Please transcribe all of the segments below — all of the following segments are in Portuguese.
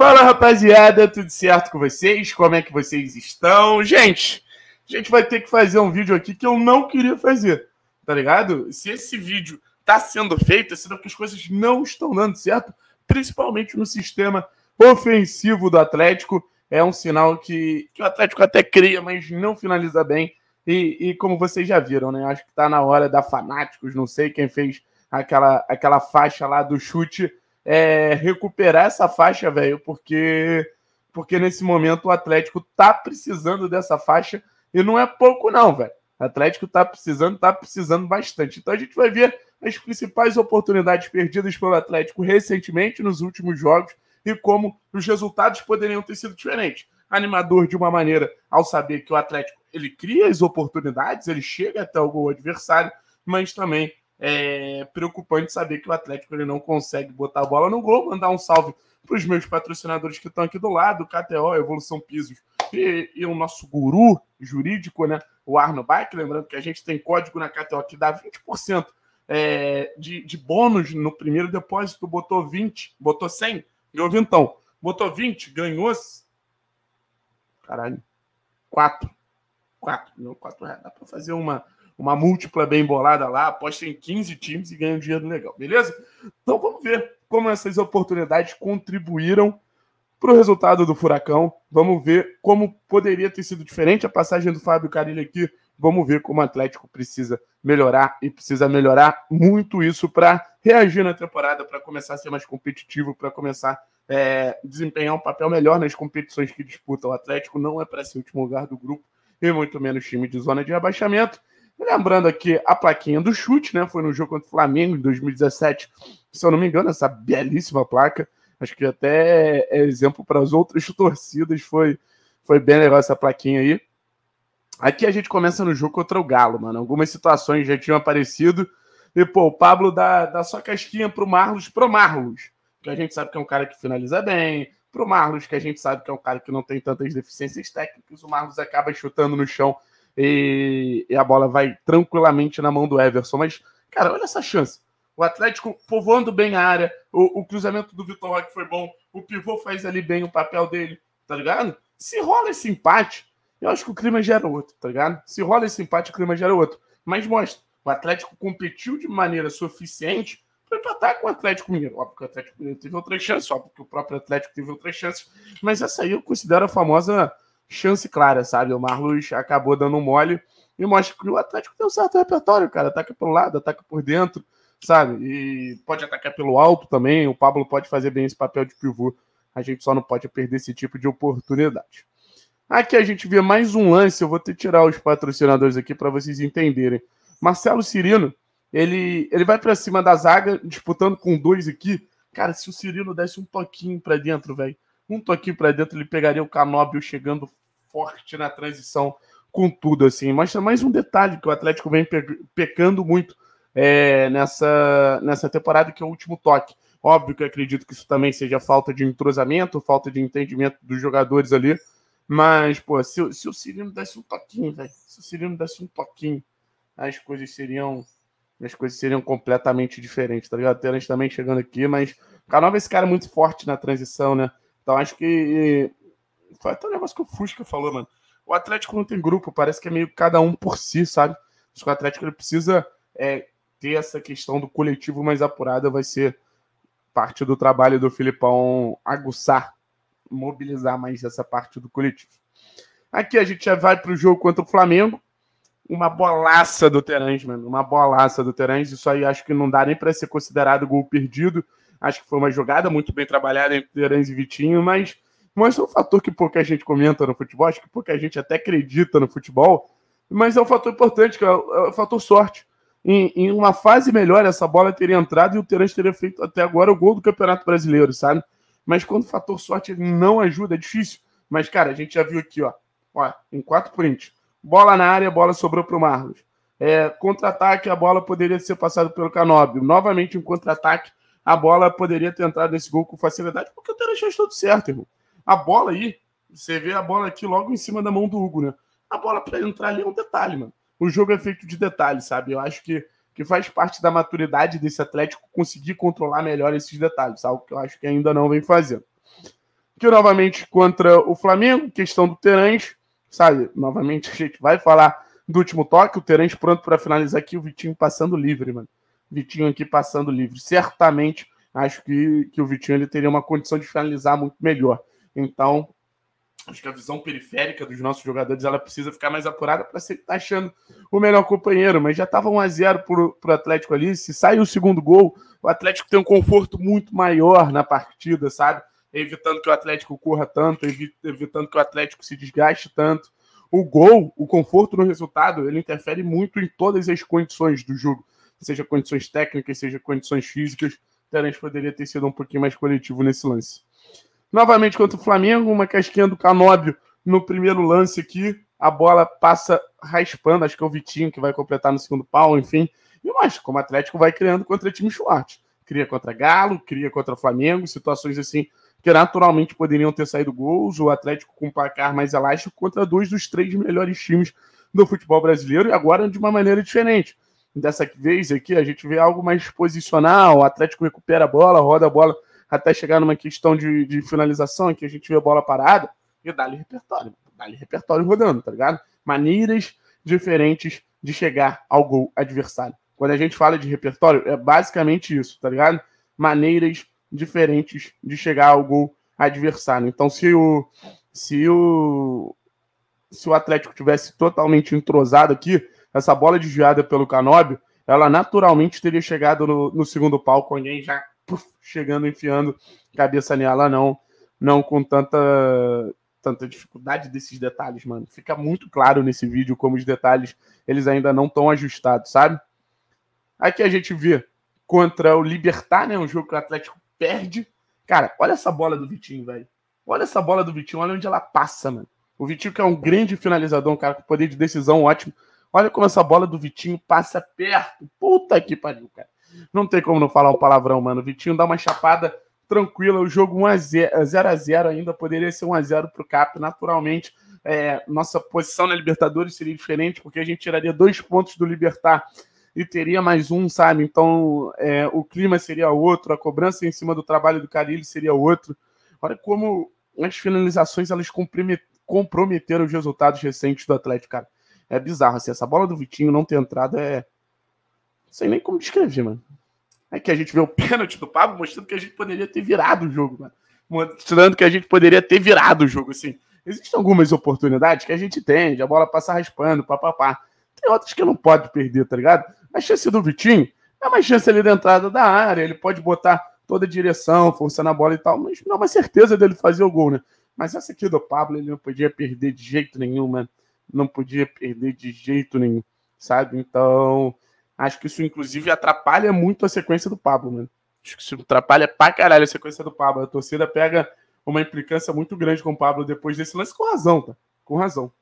Fala rapaziada, tudo certo com vocês? Como é que vocês estão? Gente, a gente vai ter que fazer um vídeo aqui que eu não queria fazer, tá ligado? Se esse vídeo tá sendo feito, é porque que as coisas não estão dando certo, principalmente no sistema ofensivo do Atlético. É um sinal que, que o Atlético até cria, mas não finaliza bem. E, e, como vocês já viram, né? Acho que tá na hora da Fanáticos, não sei quem fez aquela, aquela faixa lá do chute é, recuperar essa faixa, velho, porque porque nesse momento o Atlético tá precisando dessa faixa e não é pouco não, velho. O Atlético tá precisando, tá precisando bastante. Então a gente vai ver as principais oportunidades perdidas pelo Atlético recentemente nos últimos jogos e como os resultados poderiam ter sido diferentes. Animador de uma maneira ao saber que o Atlético ele cria as oportunidades, ele chega até o gol adversário, mas também é preocupante saber que o Atlético ele não consegue botar a bola no gol. Mandar um salve para os meus patrocinadores que estão aqui do lado, KTO, Evolução Pisos e, e, o nosso guru jurídico, né? O Arno Bike. Lembrando que a gente tem código na KTO que dá 20% é, de, de bônus no primeiro depósito. Botou 20, botou 100, ganhou vintão. Botou 20, ganhou. Caralho. 4. 4, não, 4 reais. Dá para fazer uma uma múltipla bem bolada lá, aposta em 15 times e ganha um dinheiro legal, beleza? Então vamos ver como essas oportunidades contribuíram para o resultado do Furacão. Vamos ver como poderia ter sido diferente a passagem do Fábio Carilho aqui. Vamos ver como o Atlético precisa melhorar e precisa melhorar muito isso para reagir na temporada, para começar a ser mais competitivo, para começar a é, desempenhar um papel melhor nas competições que disputa. O Atlético não é para ser último lugar do grupo e muito menos time de zona de abaixamento. Lembrando aqui a plaquinha do chute, né? Foi no jogo contra o Flamengo em 2017, se eu não me engano, essa belíssima placa. Acho que até é exemplo para as outras torcidas. Foi, foi bem legal essa plaquinha aí. Aqui a gente começa no jogo contra o Galo, mano. Algumas situações já tinham aparecido. E, pô, o Pablo dá, dá sua casquinha pro Marlos, pro Marlos, que a gente sabe que é um cara que finaliza bem, pro Marlos, que a gente sabe que é um cara que não tem tantas deficiências técnicas. O Marlos acaba chutando no chão e, e a bola vai tranquilamente na mão do Everson. Mas, cara, olha essa chance. O Atlético povoando bem a área, o, o cruzamento do Vitor Roque foi bom, o pivô faz ali bem o papel dele, tá ligado? Se rola esse empate, eu acho que o clima gera outro, tá ligado? Se rola esse empate, o clima gera outro. Mas mostra, o Atlético competiu de maneira suficiente para empatar com o Atlético Mineiro. Óbvio que o Atlético Mineiro teve outras chances, óbvio que o próprio Atlético teve outras chances, mas essa aí eu considero a famosa chance clara, sabe? O Marlos acabou dando um mole e mostra que o Atlético tem um certo repertório, cara. Ataca pelo lado, ataca por dentro, sabe? E pode atacar pelo alto também. O Pablo pode fazer bem esse papel de pivô. A gente só não pode perder esse tipo de oportunidade. Aqui a gente vê mais um lance. Eu vou ter que tirar os patrocinadores aqui para vocês entenderem. Marcelo Cirino, ele, ele vai para cima da zaga, disputando com dois aqui. Cara, se o Cirino desse um toquinho para dentro, velho, um toquinho para dentro, ele pegaria o Canóbio chegando forte na transição com tudo, assim. Mas mais um detalhe que o Atlético vem pecando muito é, nessa, nessa temporada, que é o último toque. Óbvio que eu acredito que isso também seja falta de entrosamento, falta de entendimento dos jogadores ali. Mas, pô, se, se o Cirino desse um toquinho, velho. Se o Cirino desse um toquinho, as coisas seriam. As coisas seriam completamente diferentes, tá ligado? Terence também chegando aqui, mas o Canova é esse cara muito forte na transição, né? Então acho que foi até o um negócio que o Fusca falou, mano. O Atlético não tem grupo, parece que é meio cada um por si, sabe? Acho que o Atlético ele precisa é, ter essa questão do coletivo mais apurada, vai ser parte do trabalho do Filipão aguçar, mobilizar mais essa parte do coletivo. Aqui a gente já vai para o jogo contra o Flamengo. Uma bolaça do Terãs, mano. Uma bolaça do Terãs. Isso aí acho que não dá nem para ser considerado gol perdido. Acho que foi uma jogada muito bem trabalhada entre Terãs e Vitinho, mas mas é um fator que pouca gente comenta no futebol, acho que pouca gente até acredita no futebol, mas é um fator importante, que é, é o fator sorte. Em, em, uma fase melhor, essa bola teria entrado e o Terence teria feito até agora o gol do Campeonato Brasileiro, sabe? Mas quando o fator sorte não ajuda, é difícil. Mas, cara, a gente já viu aqui, ó. ó em quatro prints. Bola na área, bola sobrou para o Marlos. É, contra-ataque, a bola poderia ser passada pelo Canóbio. Novamente, em um contra-ataque, a bola poderia ter entrado nesse gol com facilidade, porque o Terence fez tudo certo, irmão. A bola aí, você vê a bola aqui logo em cima da mão do Hugo, né? A bola para entrar ali é um detalhe, mano. O jogo é feito de detalhes, sabe? Eu acho que, que faz parte da maturidade desse Atlético conseguir controlar melhor esses detalhes, algo que eu acho que ainda não vem fazendo. Que novamente contra o Flamengo, questão do Terãs, sabe? Novamente a gente vai falar do último toque, o Terãs pronto para finalizar aqui, o Vitinho passando livre, mano. Vitinho aqui passando livre. Certamente acho que, que o Vitinho ele teria uma condição de finalizar muito melhor. Então, acho que a visão periférica dos nossos jogadores ela precisa ficar mais apurada para ser tá achando o melhor companheiro, mas já estava 1 a 0 para o Atlético ali, se sair o segundo gol, o Atlético tem um conforto muito maior na partida, sabe? Evitando que o Atlético corra tanto, evitando que o Atlético se desgaste tanto. O gol, o conforto no resultado, ele interfere muito em todas as condições do jogo, seja condições técnicas, seja condições físicas. Talvez Terence poderia ter sido um pouquinho mais coletivo nesse lance. Novamente contra o Flamengo, uma casquinha do Canóbio no primeiro lance aqui. A bola passa raspando, acho que é o Vitinho que vai completar no segundo pau, enfim. E mais, como o Atlético vai criando contra time Schwartz. Cria contra Galo, cria contra Flamengo, situações assim que naturalmente poderiam ter saído gols. O Atlético com um placar mais elástico contra dois dos três melhores times do futebol brasileiro e agora de uma maneira diferente. Dessa vez aqui a gente vê algo mais posicional, o Atlético recupera a bola, roda a bola até chegar numa questão de, de finalização, que a gente vê a bola parada, e dá-lhe repertório. Dá-lhe repertório rodando, tá ligado? Maneiras diferentes de chegar ao gol adversário. Quando a gente fala de repertório, é basicamente isso, tá ligado? Maneiras diferentes de chegar ao gol adversário. Então, se o, se o, se o Atlético tivesse totalmente entrosado aqui, essa bola desviada pelo Canobbio ela naturalmente teria chegado no, no segundo pau com alguém já chegando, enfiando cabeça nela, Ela não, não com tanta, tanta dificuldade desses detalhes, mano. Fica muito claro nesse vídeo como os detalhes eles ainda não estão ajustados, sabe? Aqui a gente vê contra o Libertar, né? Um jogo que o Atlético perde. Cara, olha essa bola do Vitinho, velho. Olha essa bola do Vitinho, olha onde ela passa, mano. O Vitinho que é um grande finalizador, um cara com poder de decisão ótimo. Olha como essa bola do Vitinho passa perto. Puta que pariu, cara. Não tem como não falar o um palavrão, mano. Vitinho dá uma chapada tranquila. O jogo 0x0 ainda poderia ser 1x0 pro Cap, naturalmente. É, nossa posição na Libertadores seria diferente, porque a gente tiraria dois pontos do Libertar e teria mais um, sabe? Então é, o clima seria outro, a cobrança em cima do trabalho do Carilho seria outro. Olha como as finalizações elas comprometeram os resultados recentes do Atlético, cara. É bizarro, assim, essa bola do Vitinho não ter entrado é, sei nem como descrever, mano. É que a gente vê o pênalti do Pablo mostrando que a gente poderia ter virado o jogo, mano. Mostrando que a gente poderia ter virado o jogo, assim. Existem algumas oportunidades que a gente tem, a bola passar raspando, papapá. Tem outras que não pode perder, tá ligado? A chance do Vitinho é uma chance ali da entrada da área, ele pode botar toda a direção, forçando a bola e tal, mas não é uma certeza dele fazer o gol, né? Mas essa aqui do Pablo, ele não podia perder de jeito nenhum, mano. Não podia perder de jeito nenhum, sabe? Então, Acho que isso, inclusive, atrapalha muito a sequência do Pablo, mano. Acho que isso atrapalha pra caralho a sequência do Pablo. A torcida pega uma implicância muito grande com o Pablo depois desse lance, com razão, tá? Com razão.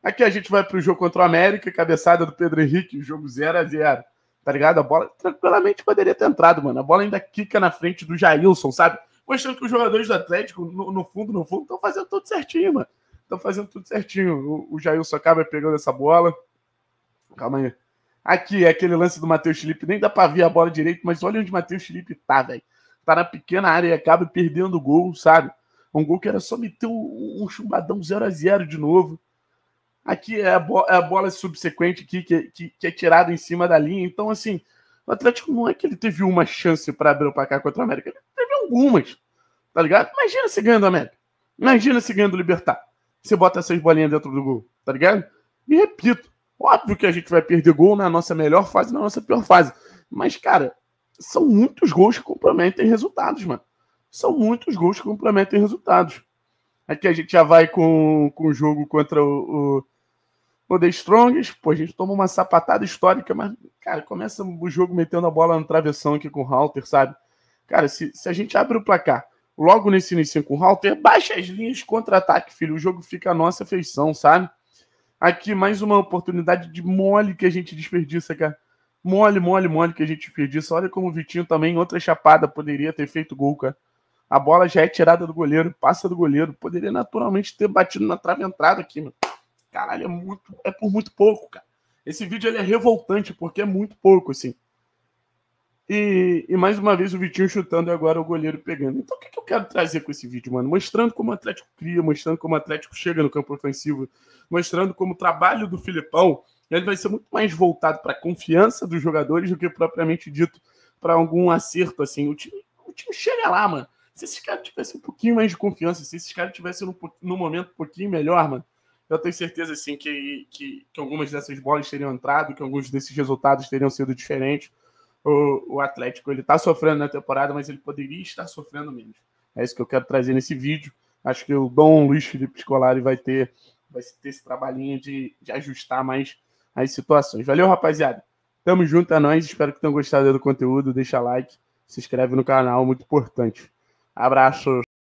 Aqui a gente vai pro jogo contra o América, cabeçada do Pedro Henrique, jogo 0 a 0 Tá ligado? A bola tranquilamente poderia ter entrado, mano. A bola ainda quica na frente do Jailson, sabe? Mostrando que os jogadores do Atlético, no, no fundo, no fundo, estão fazendo tudo certinho, mano. Estão fazendo tudo certinho. O, o Jailson acaba pegando essa bola. Calma aí. Aqui, aquele lance do Matheus Felipe, nem dá para ver a bola direito, mas olha onde o Matheus Felipe tá, velho. Tá na pequena área e acaba perdendo o gol, sabe? Um gol que era só meter um, um chumbadão 0 a 0 de novo. Aqui é a, bo é a bola subsequente aqui, que, que, que é tirada em cima da linha. Então, assim, o Atlético não é que ele teve uma chance para abrir o placar contra o América. Ele teve algumas, tá ligado? Imagina se ganhando o América. Imagina se ganhando o Libertar. Você bota essas bolinhas dentro do gol, tá ligado? E repito, Óbvio que a gente vai perder gol na nossa melhor fase, na nossa pior fase. Mas, cara, são muitos gols que comprometem resultados, mano. São muitos gols que comprometem resultados. Aqui a gente já vai com, com o jogo contra o, o, o The Strongest. Pô, a gente toma uma sapatada histórica, mas, cara, começa o jogo metendo a bola no travessão aqui com o Halter, sabe? Cara, se, se a gente abre o placar logo nesse início com o Halter, baixa as linhas, contra-ataque, filho. O jogo fica a nossa feição, sabe? Aqui, mais uma oportunidade de mole que a gente desperdiça, cara. Mole, mole, mole que a gente desperdiça. Olha como o Vitinho também, outra chapada, poderia ter feito gol, cara. A bola já é tirada do goleiro, passa do goleiro. Poderia naturalmente ter batido na trave entrada aqui, mano. Caralho, é, muito, é por muito pouco, cara. Esse vídeo ele é revoltante porque é muito pouco, assim. E, e, mais uma vez o Vitinho chutando e agora o goleiro pegando. Então o que, que, eu quero trazer com esse vídeo, mano? Mostrando como o Atlético cria, mostrando como o Atlético chega no campo ofensivo, mostrando como o trabalho do Filipão ele vai ser muito mais voltado para a confiança dos jogadores do que propriamente dito para algum acerto. assim. O time, o time chega lá, mano. Se esses caras tivessem um pouquinho mais de confiança, se esses caras tivessem num, num momento um pouquinho melhor, mano, eu tenho certeza assim, que, que, que algumas dessas bolas teriam entrado, que alguns desses resultados teriam sido diferentes o, o Atlético ele está sofrendo na temporada, mas ele poderia estar sofrendo menos. É isso que eu quero trazer nesse vídeo. Acho que o Dom Luiz Felipe Scolari vai ter, vai ter esse trabalhinho de, de ajustar mais as situações. Valeu, rapaziada. Tamo junto, é nóis. Espero que tenham gostado do conteúdo. Deixa like, se inscreve no canal, muito importante. Abraços.